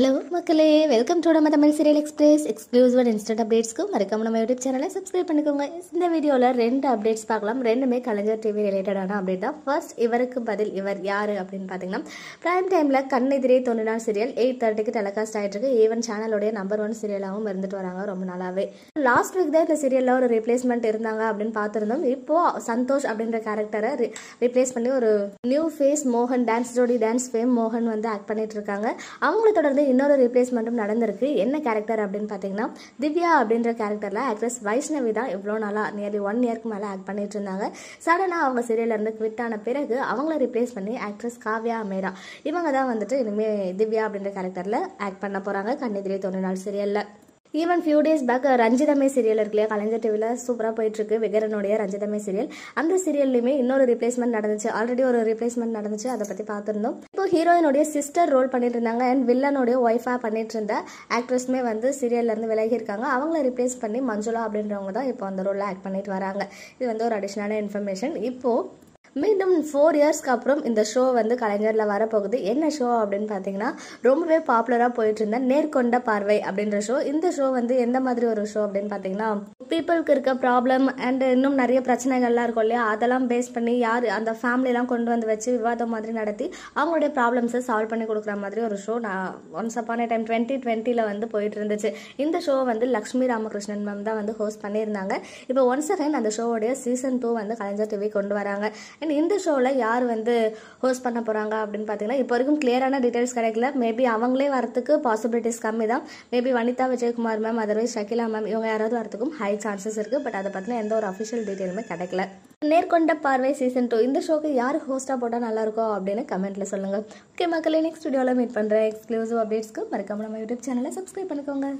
hello மக்களே welcome to நம்ம Tamil serial express exclusive and instant அப்டேட்ஸ்க்கும் மறக்காம நம்ம யூடியூப் சேனலை சப்ஸ்கிரைப் பண்ணிக்கோங்க இந்த வீடியோவில் ரெண்டு அப்டேட்ஸ் பார்க்கலாம் ரெண்டுமே கலைஞர் டிவி ரிலேட்டடான அப்டேட் தான் ஃபர்ஸ்ட் இவருக்கு பதில் இவர் யார் அப்படின்னு பார்த்தீங்கன்னா ப்ரைம் டைமில் கண்ணெதிரே தொண்ணூறு சீரியல் எயிட் தேர்ட்டிக்கு டெலிகாஸ்ட் ஆகிட்டு இருக்கு ஈவன் சேனலுடைய நம்பர் ஒன் சீரியலாகவும் இருந்துட்டு வராங்க ரொம்ப நாளாகவே லாஸ்ட் வீக் தான் இந்த சீரியலில் ஒரு ரீப்ளேஸ்மெண்ட் இருந்தாங்க அப்படின்னு பார்த்துருந்தோம் இப்போது சந்தோஷ் அப்படின்ற கேரக்டரை ரீப்ளேஸ் பண்ணி ஒரு நியூ ஃபேஸ் மோகன் டான்ஸ் ஜோடி டான்ஸ் ஃபேம் மோகன் வந்து ஆக்ட் பண்ணிட்டு இருக்காங்க அவங்கள தொடர்ந்து இன்னொரு ரீப்ளேஸ்மெண்ட்டும் நடந்திருக்கு என்ன கேரக்டர் அப்படின்னு பார்த்தீங்கன்னா திவ்யா அப்படின்ற கேரக்டரில் ஆக்ட்ரஸ் வைஷ்ணவி தான் இவ்வளோ நாளா நியர்லி ஒன் இயர்க்கு மேலே ஆக்ட் பண்ணிட்டு இருந்தாங்க சடனாக அவங்க இருந்து குவிட் ஆன பிறகு அவங்கள ரீப்ளேஸ் பண்ணி ஆக்ட்ரஸ் காவ்யா அமேரா இவங்க தான் வந்துட்டு இனிமேல் திவ்யா அப்படின்ற கேரக்டரில் ஆக்ட் பண்ண போகிறாங்க கண்ணிதிரி தொண்ணூறு நாள் சீரியலில் even few days back Ranjithame serial இருக்கு இல்லையா கலைஞர் டிவியில் சூப்பராக போயிட்டுருக்கு விகரனுடைய ரஞ்சிதமே சீரியல் அந்த சீரியல்லையுமே இன்னொரு ரிப்ளேஸ்மெண்ட் நடந்துச்சு ஆல்ரெடி ஒரு ரிப்ளேஸ்மெண்ட் நடந்துச்சு அதை பற்றி பார்த்துருந்தோம் இப்போ ஹீரோயினுடைய சிஸ்டர் ரோல் பண்ணிட்டு இருந்தாங்க அண்ட் வில்லனுடைய ஒய்ஃபாக பண்ணிட்டு இருந்த ஆக்ட்ரஸ்மே வந்து சீரியல்லேருந்து விலகி இருக்காங்க அவங்கள ரிப்ளேஸ் பண்ணி மஞ்சுளா அப்படின்றவங்க தான் இப்போ அந்த ரோலில் ஆக்ட் பண்ணிட்டு வராங்க இது வந்து ஒரு அடிஷ்னலான இன்ஃபர்மேஷன் இப்போது மீண்டும் ஃபோர் இயர்ஸ்க்கு அப்புறம் இந்த ஷோ வந்து கலைஞரில் வரப்போகுது என்ன ஷோ அப்படின்னு பார்த்தீங்கன்னா ரொம்பவே பாப்புலராக போயிட்டு இருந்த நேர்கொண்ட பார்வை அப்படின்ற ஷோ இந்த ஷோ வந்து எந்த மாதிரி ஒரு ஷோ அப்படின்னு பார்த்தீங்கன்னா பீப்புளுக்கு இருக்க ப்ராப்ளம் அண்ட் இன்னும் நிறைய பிரச்சனைகள்லாம் இருக்கும் இல்லையா அதெல்லாம் பேஸ் பண்ணி யார் அந்த ஃபேமிலியெலாம் கொண்டு வந்து வச்சு விவாதம் மாதிரி நடத்தி அவங்களுடைய ப்ராப்ளம்ஸை சால்வ் பண்ணி கொடுக்குற மாதிரி ஒரு ஷோ நான் ஒன்ஸ் அப்பான டைம் டுவெண்ட்டி டுவெண்ட்டியில் வந்து போயிட்டு இருந்துச்சு இந்த ஷோ வந்து லக்ஷ்மி ராமகிருஷ்ணன் மேம் தான் வந்து ஹோஸ்ட் பண்ணியிருந்தாங்க இப்போ ஒன்ஸ் அகைன் அந்த ஷோவோடைய சீசன் டூ வந்து கலைஞர் டிவி கொண்டு வராங்க அண்ட் இந்த ஷோவில் யார் வந்து ஹோஸ்ட் பண்ண போகிறாங்க அப்படின்னு பார்த்தீங்கன்னா இப்போ வரைக்கும் கிளியரான டீட்டெயில்ஸ் கிடைக்கல மேபி அவங்களே வரத்துக்கு பாசிபிலிட்டிஸ் கம்மி தான் maybe Vanitha Vijayakumar ma'am otherwise Shakeela ma'am இவங்க யாராவது வரத்துக்கும் ஹை சான்சஸ் இருக்குது பட் அதை பார்த்தீங்கன்னா எந்த ஒரு அஃபிஷியல் டீட்டெயிலுமே கிடைக்கல நேர்கொண்ட பார்வை சீசன் டூ இந்த ஷோக்கு யார் ஹோஸ்ட்டாக போட்டால் நல்லாயிருக்கும் அப்படின்னு கமெண்ட்டில் சொல்லுங்கள் ஓகே மக்களே நெக்ஸ்ட் வீடியோவில் மீட் பண்ணுறேன் எக்ஸ்க்ளூசிவ் அப்டேட்ஸ்க்கு மறக்காம நம்ம யூடியூப் சேனலை சப்ஸ்கிரைப் பண்ணிக்கோங்க